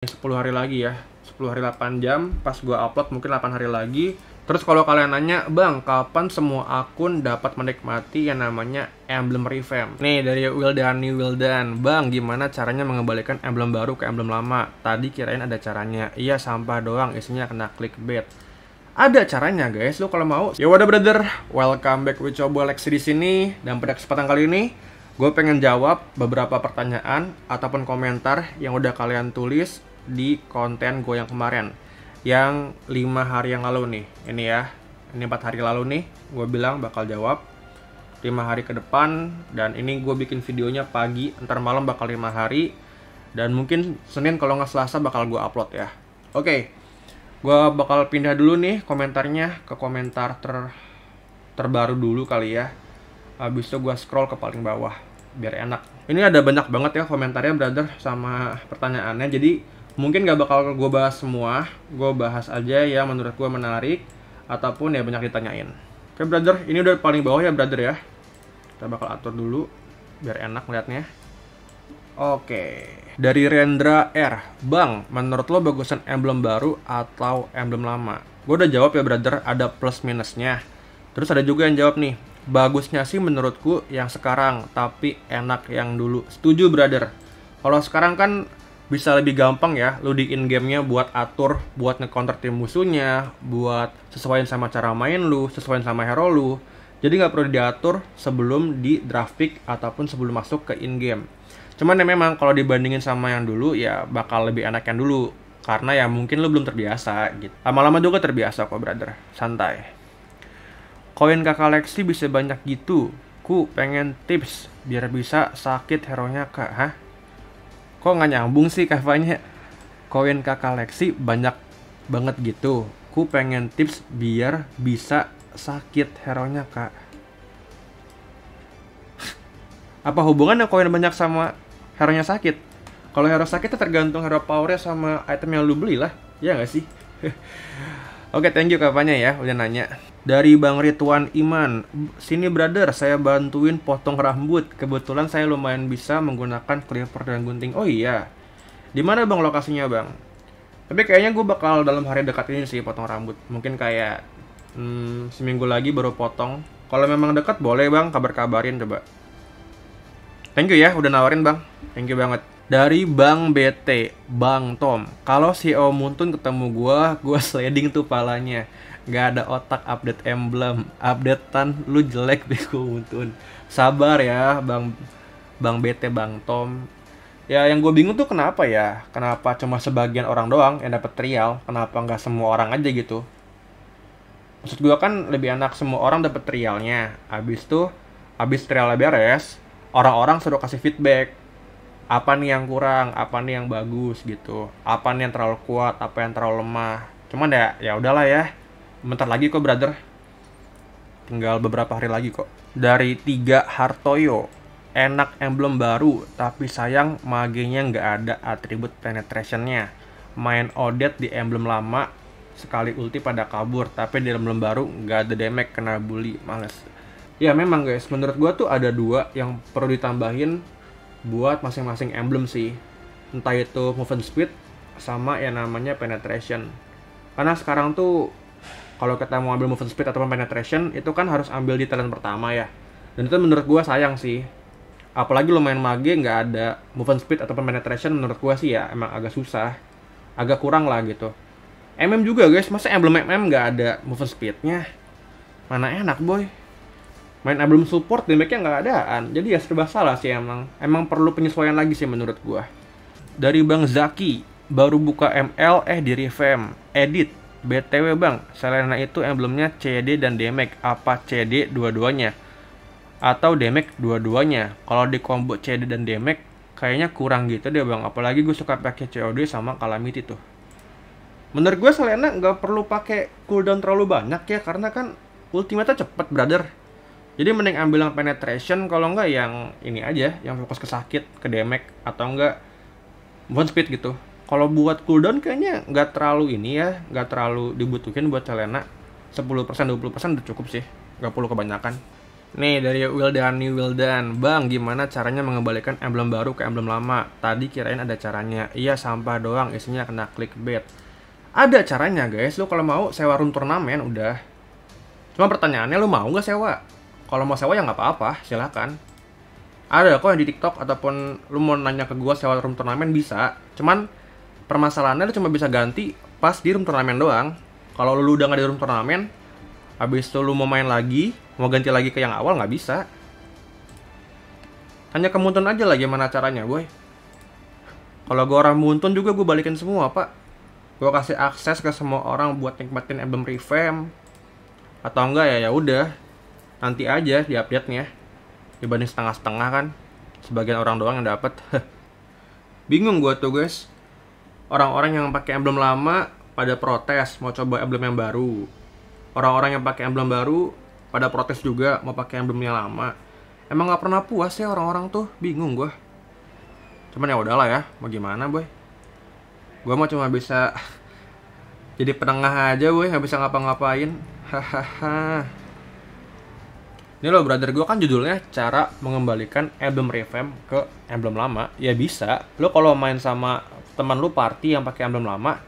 10 hari lagi ya 10 hari 8 jam pas gua upload mungkin 8 hari lagi terus kalau kalian nanya bang kapan semua akun dapat menikmati yang namanya emblem revamp nih dari Wildani Wildan bang gimana caranya mengembalikan emblem baru ke emblem lama tadi kirain ada caranya iya sampah doang isinya kena clickbait ada caranya guys lo kalau mau ya wadah brother welcome back with coba Alexi di sini dan pada kesempatan kali ini gue pengen jawab beberapa pertanyaan ataupun komentar yang udah kalian tulis di konten gue yang kemarin yang lima hari yang lalu nih ini ya ini empat hari lalu nih gue bilang bakal jawab lima hari ke depan dan ini gue bikin videonya pagi ntar malam bakal lima hari dan mungkin Senin kalau nggak Selasa bakal gue upload ya oke okay. gue bakal pindah dulu nih komentarnya ke komentar ter terbaru dulu kali ya habis itu gue scroll ke paling bawah biar enak ini ada banyak banget ya komentarnya brother sama pertanyaannya jadi mungkin gak bakal gue bahas semua gue bahas aja yang menurut gue menarik ataupun ya banyak ditanyain oke brother ini udah paling bawah ya brother ya kita bakal atur dulu biar enak liatnya Oke, dari Rendra R, Bang, menurut lo bagusan emblem baru atau emblem lama? Gue udah jawab ya brother, ada plus minusnya. Terus ada juga yang jawab nih, bagusnya sih menurutku yang sekarang, tapi enak yang dulu. Setuju brother. Kalau sekarang kan bisa lebih gampang ya lu di in gamenya buat atur buat ngecounter tim musuhnya buat sesuaiin sama cara main lu sesuaiin sama hero lu jadi nggak perlu diatur sebelum di draft pick ataupun sebelum masuk ke in game cuman ya memang kalau dibandingin sama yang dulu ya bakal lebih enak yang dulu karena ya mungkin lu belum terbiasa gitu lama-lama juga terbiasa kok brother santai koin kakak Lexi bisa banyak gitu ku pengen tips biar bisa sakit hero nya kak hah kok nggak nyambung sih kafanya koin kakak Lexi banyak banget gitu ku pengen tips biar bisa sakit heronya kak apa hubungannya koin banyak sama heronya sakit kalau hero sakit itu tergantung hero powernya sama item yang lu beli lah ya nggak sih Oke, okay, thank you kapannya ya udah nanya. Dari Bang Rituan Iman, sini brother, saya bantuin potong rambut. Kebetulan saya lumayan bisa menggunakan clipper dan gunting. Oh iya, di mana bang lokasinya bang? Tapi kayaknya gue bakal dalam hari dekat ini sih potong rambut. Mungkin kayak hmm, seminggu lagi baru potong. Kalau memang dekat boleh bang, kabar-kabarin coba. Thank you ya, udah nawarin bang. Thank you banget dari Bang BT, Bang Tom. Kalau si Om Muntun ketemu gue, gue sliding tuh palanya. Gak ada otak update emblem, updatean lu jelek bego Muntun. Sabar ya, Bang Bang BT, Bang Tom. Ya yang gue bingung tuh kenapa ya, kenapa cuma sebagian orang doang yang dapat trial, kenapa nggak semua orang aja gitu? Maksud gue kan lebih enak semua orang dapat trialnya, abis tuh abis trialnya beres, orang-orang suruh kasih feedback apa nih yang kurang apa nih yang bagus gitu apa nih yang terlalu kuat apa yang terlalu lemah cuman ya ya udahlah ya bentar lagi kok brother tinggal beberapa hari lagi kok dari tiga Hartoyo enak emblem baru tapi sayang magenya nggak ada atribut penetrationnya main Odet di emblem lama sekali ulti pada kabur tapi di emblem baru nggak ada damage kena bully males ya memang guys menurut gua tuh ada dua yang perlu ditambahin buat masing-masing emblem sih. Entah itu movement speed sama yang namanya penetration. Karena sekarang tuh kalau kita mau ambil movement speed atau penetration itu kan harus ambil di talent pertama ya. Dan itu menurut gue sayang sih. Apalagi lo main mage nggak ada movement speed atau penetration menurut gue sih ya emang agak susah. Agak kurang lah gitu. MM juga guys, masa emblem MM nggak ada movement speednya? Mana enak boy main ah, belum support damage-nya nggak adaan jadi ya serba salah sih emang emang perlu penyesuaian lagi sih menurut gua dari Bang Zaki baru buka ML eh di revamp edit BTW Bang Selena itu emblemnya CD dan demek apa CD dua-duanya atau demek dua-duanya kalau di combo CD dan demek kayaknya kurang gitu deh Bang apalagi gue suka pakai COD sama Calamity tuh menurut gue Selena nggak perlu pakai cooldown terlalu banyak ya karena kan ultimate cepet brother jadi mending ambil yang penetration kalau enggak yang ini aja, yang fokus ke sakit, ke damage atau enggak one speed gitu. Kalau buat cooldown kayaknya nggak terlalu ini ya, nggak terlalu dibutuhin buat Selena. 10% 20% udah cukup sih, nggak perlu kebanyakan. Nih dari Wildan New Wildan, Bang gimana caranya mengembalikan emblem baru ke emblem lama? Tadi kirain ada caranya, iya sampah doang isinya kena clickbait. Ada caranya guys, lo kalau mau sewa room turnamen udah. Cuma pertanyaannya lo mau nggak sewa? kalau mau sewa ya nggak apa-apa silahkan ada kok yang di TikTok ataupun lu mau nanya ke gua sewa room turnamen bisa cuman permasalahannya lu cuma bisa ganti pas di room turnamen doang kalau lu udah nggak di room turnamen habis itu lu mau main lagi mau ganti lagi ke yang awal nggak bisa hanya ke Muntun aja lah gimana caranya boy kalau gue orang Muntun juga gue balikin semua pak gue kasih akses ke semua orang buat nikmatin emblem revamp atau enggak ya ya udah nanti aja di update-nya dibanding setengah-setengah kan sebagian orang doang yang dapat bingung gua tuh guys orang-orang yang pakai emblem lama pada protes mau coba emblem yang baru orang-orang yang pakai emblem baru pada protes juga mau pakai emblem yang lama emang nggak pernah puas ya orang-orang tuh bingung gua cuman ya udahlah ya mau gimana boy gua mau cuma bisa jadi penengah aja boy nggak bisa ngapa-ngapain hahaha ini loh brother gue kan judulnya cara mengembalikan emblem revamp ke emblem lama ya bisa lo kalau main sama teman lu party yang pakai emblem lama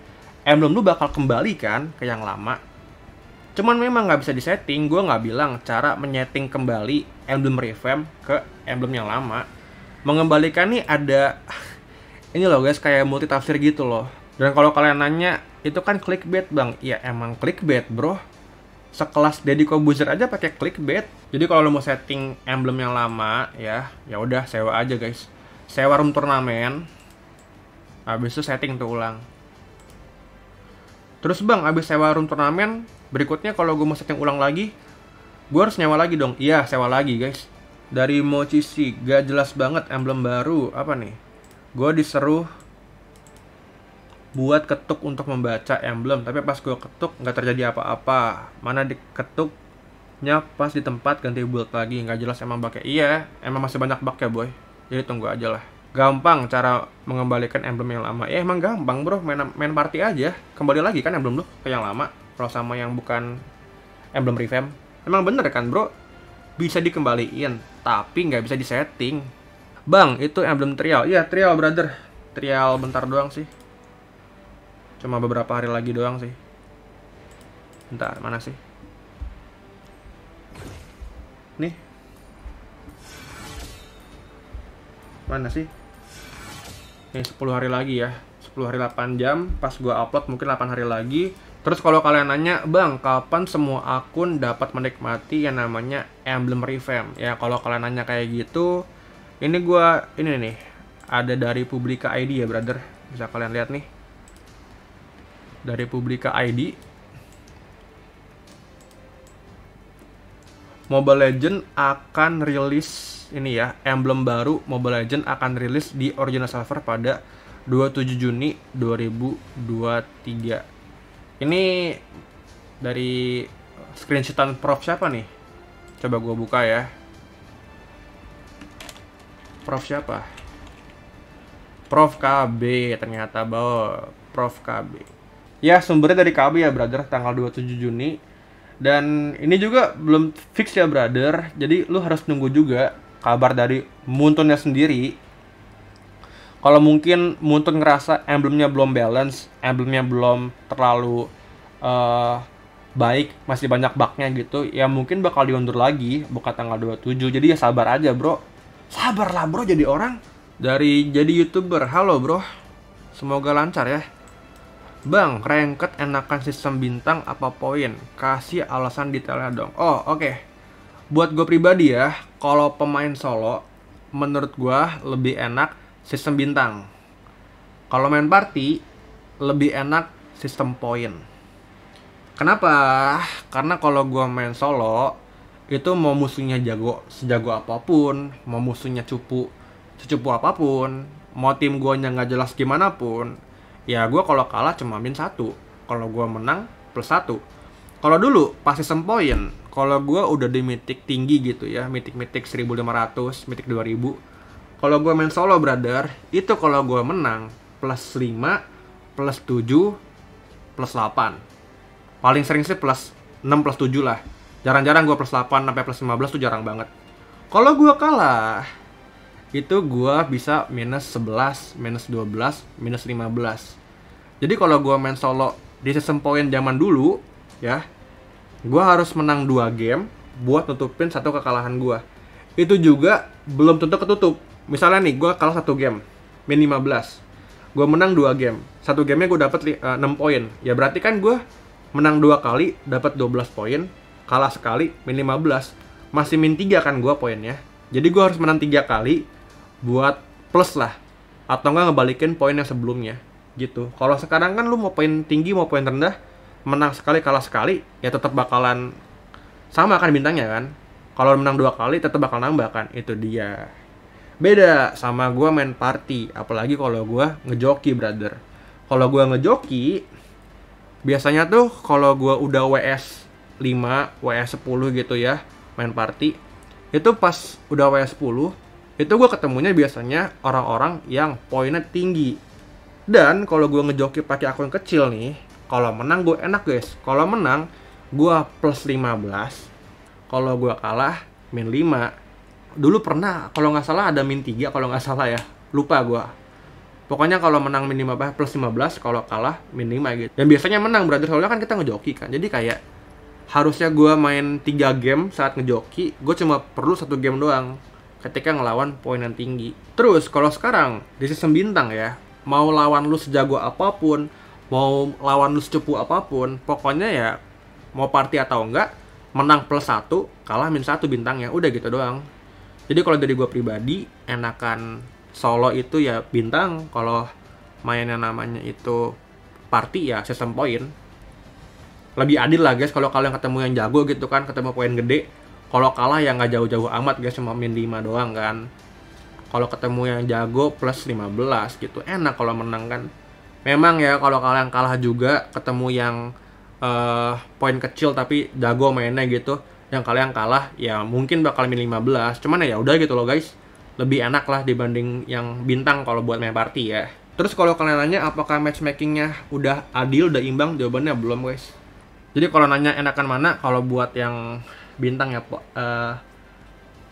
emblem lu bakal kembali kan ke yang lama cuman memang nggak bisa disetting gue nggak bilang cara menyeting kembali emblem revamp ke emblem yang lama mengembalikan nih ada ini loh guys kayak multi tafsir gitu loh dan kalau kalian nanya itu kan clickbait bang ya emang clickbait bro sekelas Deddy Corbuzier aja pakai clickbait. Jadi kalau lo mau setting emblem yang lama ya, ya udah sewa aja guys. Sewa room turnamen. Habis itu setting tuh ulang. Terus bang, habis sewa room turnamen, berikutnya kalau gue mau setting ulang lagi, gue harus nyewa lagi dong. Iya, sewa lagi guys. Dari Mochisi, gak jelas banget emblem baru, apa nih? Gue diseru buat ketuk untuk membaca emblem tapi pas gue ketuk nggak terjadi apa-apa mana diketuknya pas di tempat ganti build lagi nggak jelas emang pakai iya emang masih banyak bug ya boy jadi tunggu aja lah gampang cara mengembalikan emblem yang lama ya emang gampang bro main main party aja kembali lagi kan emblem lu ke yang lama kalau sama yang bukan emblem revamp emang bener kan bro bisa dikembaliin tapi nggak bisa disetting bang itu emblem trial iya trial brother trial bentar doang sih Cuma beberapa hari lagi doang sih. entar mana sih? Nih. Mana sih? Nih, 10 hari lagi ya. 10 hari 8 jam, pas gua upload mungkin 8 hari lagi. Terus kalau kalian nanya, Bang, kapan semua akun dapat menikmati yang namanya emblem revamp? Ya, kalau kalian nanya kayak gitu, ini gua, ini nih, ada dari publika ID ya, brother. Bisa kalian lihat nih dari Publika ID. Mobile Legend akan rilis ini ya, emblem baru Mobile Legend akan rilis di original server pada 27 Juni 2023. Ini dari screenshotan Prof siapa nih? Coba gua buka ya. Prof siapa? Prof KB ternyata bawa Prof KB. Ya, sumbernya dari KB ya, brother, tanggal 27 Juni. Dan ini juga belum fix ya, brother. Jadi lu harus nunggu juga kabar dari Muntunnya sendiri. Kalau mungkin Muntun ngerasa emblemnya belum balance, emblemnya belum terlalu uh, baik, masih banyak bugnya gitu, ya mungkin bakal diundur lagi buka tanggal 27. Jadi ya sabar aja, Bro. Sabarlah, Bro, jadi orang dari jadi YouTuber. Halo, Bro. Semoga lancar ya. Bang, rengket enakan sistem bintang apa poin? Kasih alasan detailnya dong. Oh, oke. Okay. Buat gue pribadi ya, kalau pemain solo, menurut gue lebih enak sistem bintang. Kalau main party, lebih enak sistem poin. Kenapa? Karena kalau gue main solo, itu mau musuhnya jago sejago apapun, mau musuhnya cupu secupu apapun, mau tim gue nya nggak jelas gimana pun, ya gue kalau kalah cuma min satu kalau gue menang plus satu kalau dulu pasti point kalau gue udah di mitik tinggi gitu ya mitik mitik 1500 mitik 2000 kalau gue main solo brother itu kalau gue menang plus 5 plus 7 plus 8 paling sering sih plus 6 plus 7 lah jarang-jarang gue plus 8 sampai plus 15 tuh jarang banget kalau gue kalah itu gua bisa minus 11, minus 12, minus 15. Jadi kalau gua main solo di season point zaman dulu, ya, gua harus menang 2 game buat nutupin satu kekalahan gua. Itu juga belum tentu ketutup. Misalnya nih, gua kalah satu game, min 15. Gua menang 2 game. Satu gamenya gua dapat uh, 6 poin. Ya berarti kan gua menang dua kali dapat 12 poin, kalah sekali min 15. Masih min 3 kan gua poinnya. Jadi gua harus menang tiga kali buat plus lah atau enggak ngebalikin poin yang sebelumnya gitu kalau sekarang kan lu mau poin tinggi mau poin rendah menang sekali kalah sekali ya tetap bakalan sama kan bintangnya kan kalau menang dua kali tetap bakal nambah kan itu dia beda sama gue main party apalagi kalau gue ngejoki brother kalau gue ngejoki biasanya tuh kalau gue udah WS 5 WS 10 gitu ya main party itu pas udah WS 10 itu gue ketemunya biasanya orang-orang yang poinnya tinggi dan kalau gue ngejoki pakai akun kecil nih kalau menang gue enak guys kalau menang gue plus 15 kalau gue kalah min 5 dulu pernah kalau nggak salah ada min 3 kalau nggak salah ya lupa gue Pokoknya kalau menang min 5 plus 15, kalau kalah min 5 gitu. Dan biasanya menang berarti soalnya kan kita ngejoki kan. Jadi kayak harusnya gue main 3 game saat ngejoki, gue cuma perlu satu game doang ketika ngelawan poin yang tinggi. Terus kalau sekarang di sistem bintang ya, mau lawan lu sejago apapun, mau lawan lu secepu apapun, pokoknya ya mau party atau enggak, menang plus satu, kalah minus satu bintangnya, udah gitu doang. Jadi kalau dari gue pribadi, enakan solo itu ya bintang, kalau mainnya namanya itu party ya sistem poin. Lebih adil lah guys kalau kalian ketemu yang jago gitu kan, ketemu poin gede, kalau kalah yang nggak jauh-jauh amat guys cuma min 5 doang kan kalau ketemu yang jago plus 15 gitu enak kalau menang kan memang ya kalau kalian kalah juga ketemu yang uh, poin kecil tapi jago mainnya gitu yang kalian kalah ya mungkin bakal min 15 cuman ya udah gitu loh guys lebih enak lah dibanding yang bintang kalau buat main party ya terus kalau kalian nanya apakah matchmakingnya udah adil udah imbang jawabannya belum guys jadi kalau nanya enakan mana kalau buat yang bintang ya uh,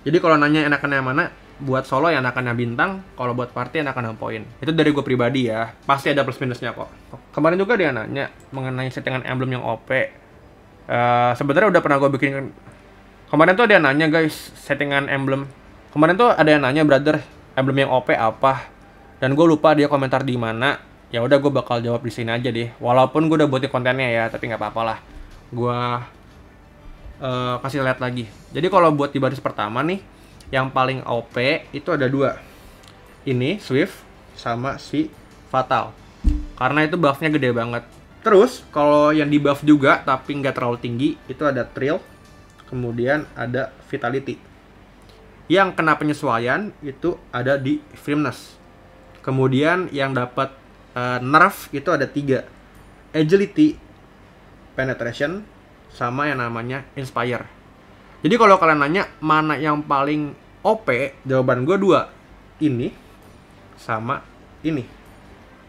jadi kalau nanya enakan yang mana buat solo ya enakan yang bintang kalau buat party enakan yang poin itu dari gue pribadi ya pasti ada plus minusnya kok kemarin juga dia nanya mengenai settingan emblem yang OP uh, eh, sebenarnya udah pernah gue bikin kemarin tuh ada yang nanya guys settingan emblem kemarin tuh ada yang nanya brother emblem yang OP apa dan gue lupa dia komentar di mana ya udah gue bakal jawab di sini aja deh walaupun gue udah buatin kontennya ya tapi nggak apa-apa lah gue uh, kasih lihat lagi. Jadi kalau buat di baris pertama nih, yang paling OP itu ada dua. Ini Swift sama si Fatal. Karena itu buffnya gede banget. Terus kalau yang di buff juga tapi nggak terlalu tinggi itu ada Trill, kemudian ada Vitality. Yang kena penyesuaian itu ada di Firmness. Kemudian yang dapat uh, nerf itu ada tiga, Agility, Penetration, sama yang namanya Inspire. Jadi kalau kalian nanya mana yang paling OP, jawaban gue dua. Ini sama ini.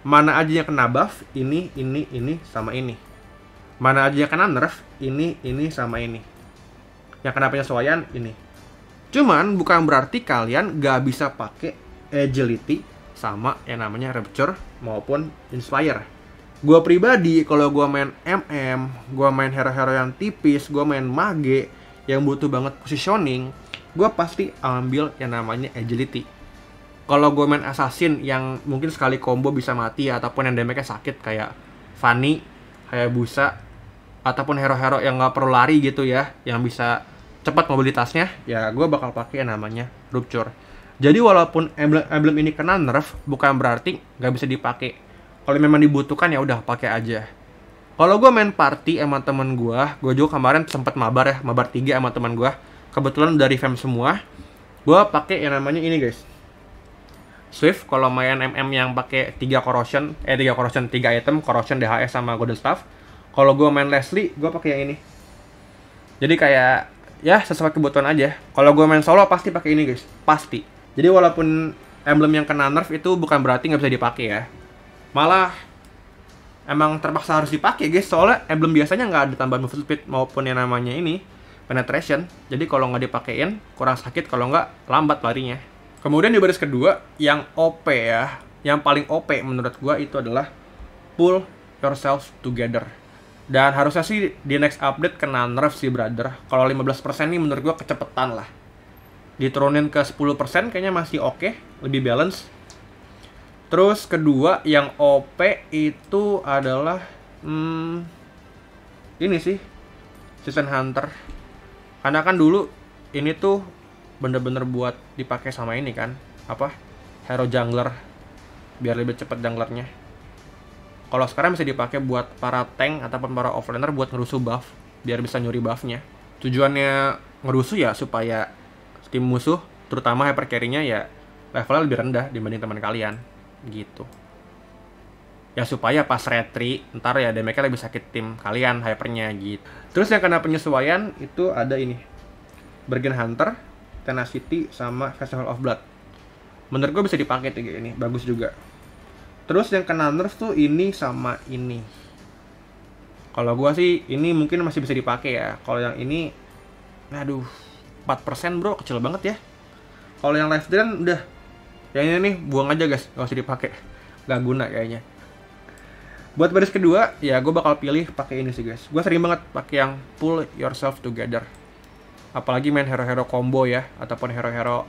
Mana aja yang kena buff, ini, ini, ini, sama ini. Mana aja yang kena nerf, ini, ini, sama ini. Yang kena penyesuaian, ini. Cuman bukan berarti kalian gak bisa pakai agility sama yang namanya rapture maupun inspire gue pribadi kalau gue main MM gue main hero-hero yang tipis gue main mage yang butuh banget positioning gue pasti ambil yang namanya agility kalau gue main assassin yang mungkin sekali combo bisa mati ataupun yang damage-nya sakit kayak Fanny, Hayabusa ataupun hero-hero yang nggak perlu lari gitu ya yang bisa cepat mobilitasnya ya gue bakal pakai yang namanya rupture jadi walaupun emblem, emblem ini kena nerf bukan berarti nggak bisa dipakai kalau memang dibutuhkan ya udah pakai aja kalau gue main party sama temen gue gue juga kemarin sempat mabar ya mabar tiga sama teman gue kebetulan dari fam semua gue pakai yang namanya ini guys Swift kalau main MM yang pakai tiga corrosion eh tiga corrosion tiga item corrosion DHS sama golden staff kalau gue main Leslie gue pakai yang ini jadi kayak ya sesuai kebutuhan aja kalau gue main solo pasti pakai ini guys pasti jadi walaupun emblem yang kena nerf itu bukan berarti nggak bisa dipakai ya malah emang terpaksa harus dipakai guys soalnya emblem eh, biasanya nggak ada tambahan movement speed maupun yang namanya ini penetration jadi kalau nggak dipakein kurang sakit kalau nggak lambat larinya kemudian di baris kedua yang OP ya yang paling OP menurut gua itu adalah pull yourself together dan harusnya sih di next update kena nerf sih brother. Kalau 15% ini menurut gua kecepetan lah. Diturunin ke 10% kayaknya masih oke, okay, lebih balance. Terus kedua yang OP itu adalah hmm, ini sih season hunter. Karena kan dulu ini tuh bener-bener buat dipakai sama ini kan apa hero jungler biar lebih cepet junglernya. Kalau sekarang bisa dipakai buat para tank ataupun para offlaner buat ngerusuh buff biar bisa nyuri buffnya. Tujuannya ngerusuh ya supaya tim musuh terutama hyper carry ya levelnya lebih rendah dibanding teman kalian gitu ya supaya pas retri ntar ya damage lebih sakit tim kalian hypernya gitu terus yang kena penyesuaian itu ada ini Bergen Hunter Tenacity sama Festival of Blood menurut gue bisa dipakai tiga ini bagus juga terus yang kena nerf tuh ini sama ini kalau gua sih ini mungkin masih bisa dipakai ya kalau yang ini aduh 4% bro kecil banget ya kalau yang live drain udah kayaknya nih buang aja guys nggak usah dipakai nggak guna kayaknya buat baris kedua ya gue bakal pilih pakai ini sih guys gue sering banget pakai yang pull yourself together apalagi main hero-hero combo ya ataupun hero-hero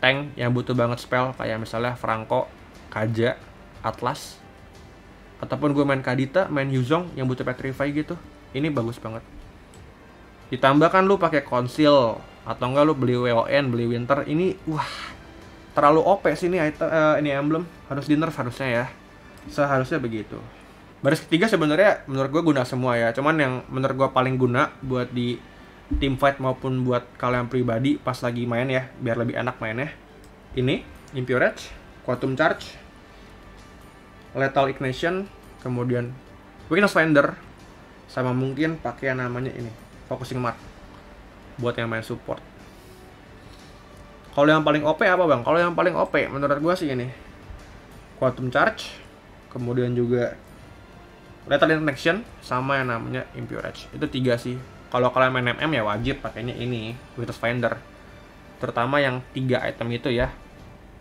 tank yang butuh banget spell kayak misalnya Franco, Kaja, Atlas ataupun gue main Kadita, main Yuzong yang butuh petrify gitu ini bagus banget ditambahkan lu pakai konsil atau enggak lu beli WON, beli Winter ini wah terlalu OP sih ini item uh, ini emblem harus di nerf harusnya ya seharusnya begitu baris ketiga sebenarnya menurut gue guna semua ya cuman yang menurut gue paling guna buat di team fight maupun buat kalian pribadi pas lagi main ya biar lebih enak mainnya ini Impurage, Quantum Charge, Lethal Ignition, kemudian Weakness Finder, sama mungkin pakai yang namanya ini Focusing Mark buat yang main support. Kalau yang paling OP apa bang? Kalau yang paling OP menurut gue sih ini Quantum Charge, kemudian juga Lethal Connection sama yang namanya Impure Edge. Itu tiga sih. Kalau kalian main MM ya wajib pakainya ini, Witness Finder. Terutama yang tiga item itu ya.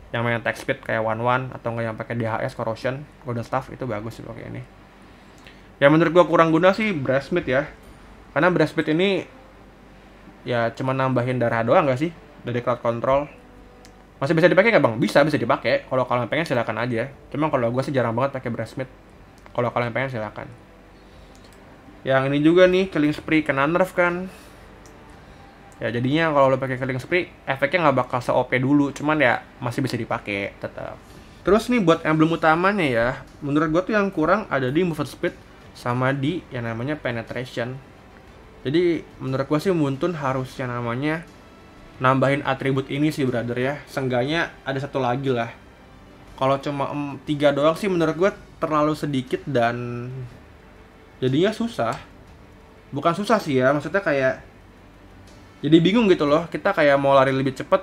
Yang main attack speed kayak One One atau yang pakai DHS Corrosion, Golden Staff itu bagus sih pakai ini. Ya menurut gue kurang guna sih Breastmate ya. Karena Breastmate ini ya cuma nambahin darah doang gak sih? dari cloud control masih bisa dipakai nggak bang? Bisa, bisa dipakai. Kalau kalian pengen silakan aja. Cuma kalau gue sih jarang banget pakai Brashmith. Kalau kalian pengen silakan. Yang ini juga nih, Killing Spree kena nerf kan. Ya jadinya kalau lo pakai Killing Spree, efeknya nggak bakal se OP dulu. Cuman ya masih bisa dipakai tetap. Terus nih buat emblem utamanya ya, menurut gue tuh yang kurang ada di movement speed sama di yang namanya penetration. Jadi menurut gue sih Muntun harus yang namanya nambahin atribut ini sih brother ya sengganya ada satu lagi lah kalau cuma um, tiga doang sih menurut gue terlalu sedikit dan jadinya susah bukan susah sih ya maksudnya kayak jadi bingung gitu loh kita kayak mau lari lebih cepet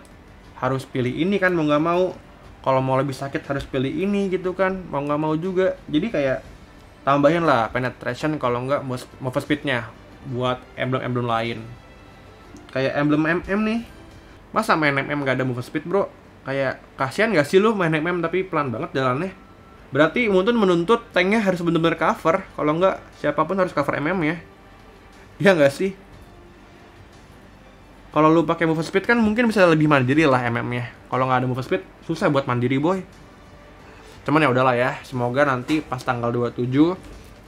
harus pilih ini kan mau gak mau kalau mau lebih sakit harus pilih ini gitu kan mau nggak mau juga jadi kayak tambahin lah penetration kalau nggak move speednya buat emblem-emblem lain kayak emblem MM nih masa main MM gak ada move speed bro kayak kasihan gak sih lu main MM tapi pelan banget jalannya berarti Muntun menuntut tanknya harus bener-bener cover kalau nggak siapapun harus cover MM ya ya nggak sih kalau lu pakai move speed kan mungkin bisa lebih mandiri lah MM-nya kalau nggak ada move speed susah buat mandiri boy cuman ya udahlah ya semoga nanti pas tanggal 27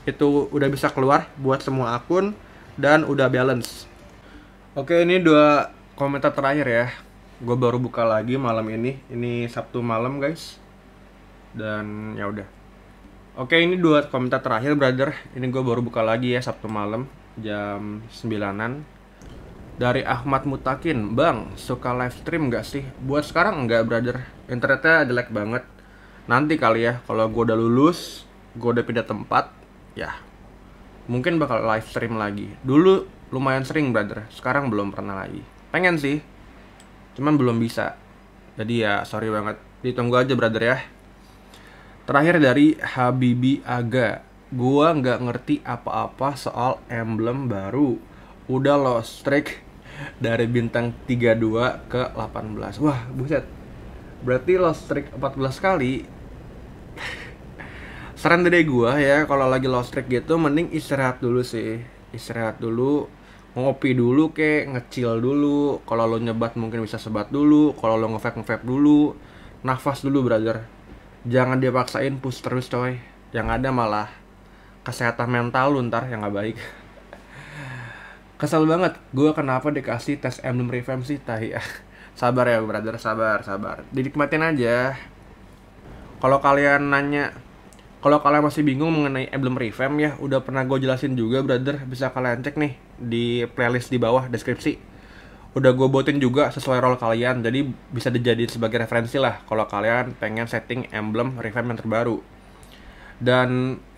itu udah bisa keluar buat semua akun dan udah balance. Oke, ini dua komentar terakhir ya gue baru buka lagi malam ini ini sabtu malam guys dan ya udah oke ini dua komentar terakhir brother ini gue baru buka lagi ya sabtu malam jam 9an dari Ahmad Mutakin Bang, suka live stream gak sih? Buat sekarang enggak brother Internetnya jelek banget Nanti kali ya, kalau gue udah lulus Gue udah pindah tempat Ya, mungkin bakal live stream lagi Dulu lumayan sering brother Sekarang belum pernah lagi pengen sih cuman belum bisa jadi ya sorry banget ditunggu aja brother ya terakhir dari Habibi Aga gua nggak ngerti apa-apa soal emblem baru udah lo streak dari bintang 32 ke 18 wah buset berarti lo streak 14 kali saran dari gua ya kalau lagi lo streak gitu mending istirahat dulu sih istirahat dulu ngopi dulu ke, ngecil dulu kalau lo nyebat mungkin bisa sebat dulu kalau lo ngevap ngevap dulu nafas dulu brother jangan dipaksain push terus coy yang ada malah kesehatan mental lu ntar yang gak baik kesel banget gue kenapa dikasih tes emblem revamp sih tahi ya sabar ya brother sabar sabar dinikmatin aja kalau kalian nanya kalau kalian masih bingung mengenai emblem revamp ya, udah pernah gue jelasin juga brother, bisa kalian cek nih di playlist di bawah deskripsi. Udah gue buatin juga sesuai role kalian, jadi bisa dijadiin sebagai referensi lah kalau kalian pengen setting emblem revamp yang terbaru. Dan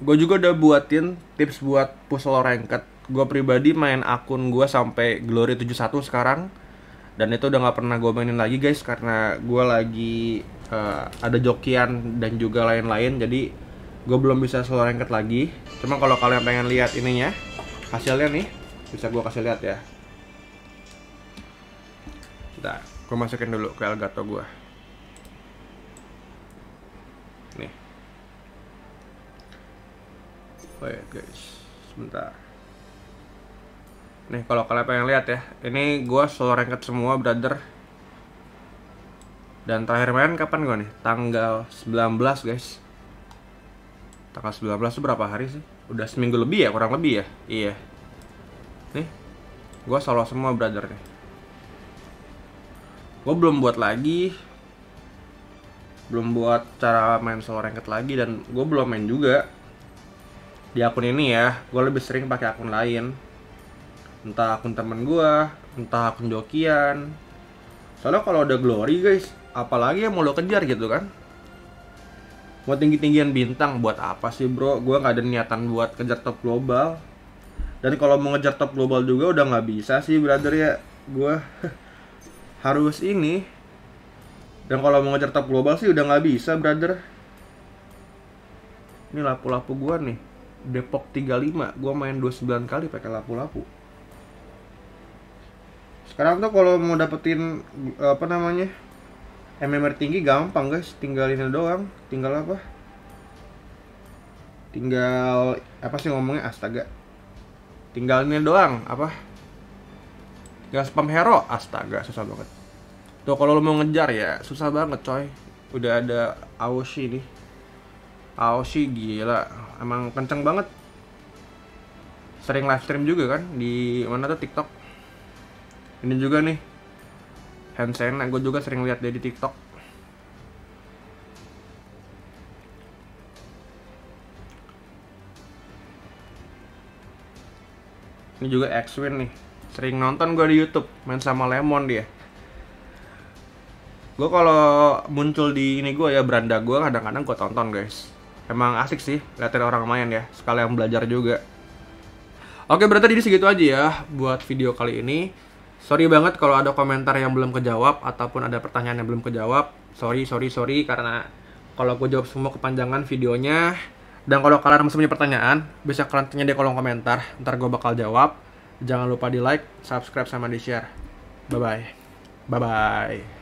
gue juga udah buatin tips buat puzzle ranked. Gue pribadi main akun gue sampai glory 71 sekarang. Dan itu udah gak pernah gue mainin lagi guys karena gue lagi uh, ada jokian dan juga lain-lain. Jadi gue belum bisa slow ranked lagi cuma kalau kalian pengen lihat ininya hasilnya nih bisa gue kasih lihat ya Nah, gue masukin dulu ke Elgato gue nih ya guys sebentar nih kalau kalian pengen lihat ya ini gue slow ranked semua brother dan terakhir main kapan gue nih tanggal 19 guys Tanggal 19 itu berapa hari sih? Udah seminggu lebih ya, kurang lebih ya? Iya. Nih, gue solo semua brother nih. Gue belum buat lagi, belum buat cara main solo ranked lagi dan gue belum main juga di akun ini ya gue lebih sering pakai akun lain entah akun temen gue entah akun jokian soalnya kalau udah glory guys apalagi yang mau lo kejar gitu kan mau tinggi-tinggian bintang buat apa sih bro gue nggak ada niatan buat kejar top global dan kalau mau ngejar top global juga udah nggak bisa sih brother ya gue harus ini dan kalau mau ngejar top global sih udah nggak bisa brother ini lapu-lapu gue nih Depok 35 gue main 29 kali pakai lapu-lapu sekarang tuh kalau mau dapetin apa namanya MMR tinggi gampang guys, tinggal ini doang, tinggal apa? Tinggal apa sih ngomongnya astaga. Tinggal ini doang, apa? Tinggal spam hero, astaga susah banget. Tuh kalau lo mau ngejar ya susah banget coy. Udah ada Aoshi nih. Aoshi gila, emang kenceng banget. Sering live stream juga kan di mana tuh TikTok. Ini juga nih Hansena gue juga sering lihat dia di TikTok ini juga Xwin nih sering nonton gue di YouTube main sama Lemon dia gue kalau muncul di ini gue ya beranda gue kadang-kadang gue tonton guys emang asik sih liatin orang main ya sekalian belajar juga oke berarti ini segitu aja ya buat video kali ini sorry banget kalau ada komentar yang belum kejawab ataupun ada pertanyaan yang belum kejawab. Sorry, sorry, sorry karena kalau gue jawab semua kepanjangan videonya. Dan kalau kalian masih punya pertanyaan, bisa kalian tanya di kolom komentar. Ntar gue bakal jawab. Jangan lupa di like, subscribe, sama di share. Bye-bye. Bye-bye.